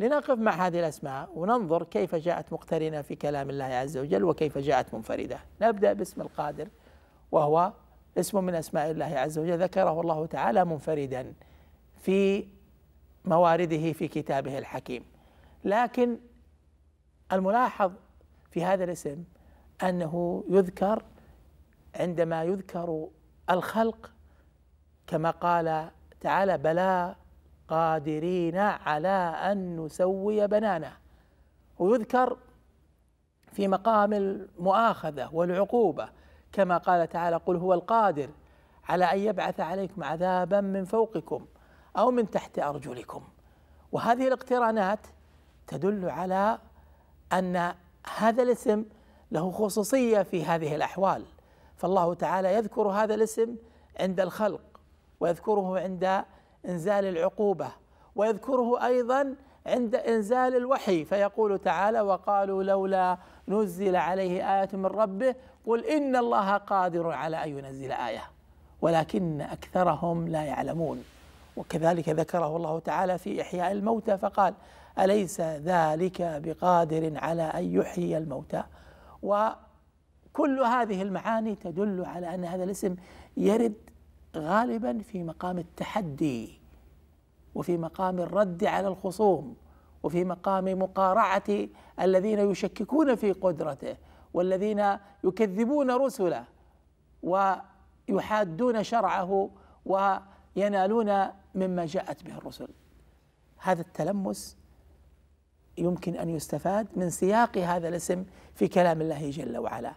لنقف مع هذه الأسماء وننظر كيف جاءت مقترنة في كلام الله عز وجل وكيف جاءت منفردة نبدأ باسم القادر وهو اسم من أسماء الله عز وجل ذكره الله تعالى منفردا في موارده في كتابه الحكيم لكن الملاحظ في هذا الاسم أنه يذكر عندما يذكر الخلق كما قال تعالى بلى قادرين على أن نسوي بنانه ويذكر في مقام المؤاخذة والعقوبة كما قال تعالى قل هو القادر على أن يبعث عليكم عذابا من فوقكم أو من تحت أرجلكم وهذه الاقترانات تدل على أن هذا الاسم له خصوصية في هذه الأحوال فالله تعالى يذكر هذا الاسم عند الخلق ويذكره عند انزال العقوبه ويذكره ايضا عند انزال الوحي فيقول تعالى وقالوا لولا نزل عليه ايه من ربه قل ان الله قادر على ان ينزل ايه ولكن اكثرهم لا يعلمون وكذلك ذكره الله تعالى في احياء الموتى فقال اليس ذلك بقادر على ان يحيي الموتى وكل هذه المعاني تدل على ان هذا الاسم يرد غالبا في مقام التحدي وفي مقام الرد على الخصوم وفي مقام مقارعه الذين يشككون في قدرته والذين يكذبون رسله ويحادون شرعه وينالون مما جاءت به الرسل هذا التلمس يمكن ان يستفاد من سياق هذا الاسم في كلام الله جل وعلا